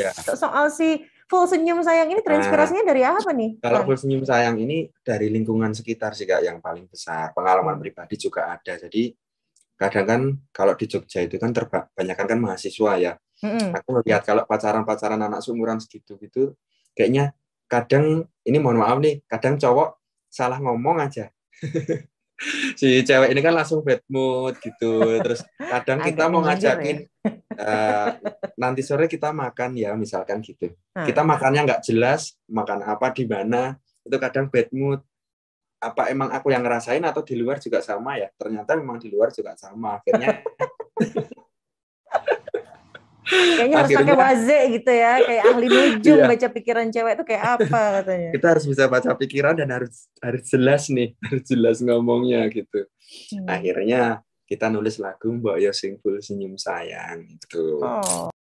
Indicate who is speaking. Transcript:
Speaker 1: Yeah.
Speaker 2: Soal si full senyum sayang ini transpirasinya nah, dari apa nih? Kalau
Speaker 1: full senyum sayang ini dari lingkungan sekitar sih kak yang paling besar. Pengalaman pribadi juga ada. Jadi kadang kan kalau di Jogja itu kan terbanyakan kan mahasiswa ya. Mm-hmm. Aku melihat kalau pacaran-pacaran anak seumuran segitu gitu, kayaknya kadang ini mohon maaf nih, kadang cowok salah ngomong aja. si cewek ini kan langsung bad mood gitu. Terus kadang kita mau ngajakin ya. Eh, nanti sore kita makan ya misalkan gitu hmm. kita makannya nggak jelas makan apa di mana itu kadang bad mood apa emang aku yang ngerasain atau di luar juga sama ya ternyata memang di luar juga sama akhirnya
Speaker 2: Kayaknya harus pakai waze gitu ya, kayak ahli nujum iya. baca pikiran cewek itu kayak apa katanya. Kita
Speaker 1: harus bisa baca pikiran dan harus harus jelas nih, harus jelas ngomongnya gitu. Hmm. Akhirnya kita nulis lagu mbak Yo Full Senyum Sayang
Speaker 3: itu. Oh.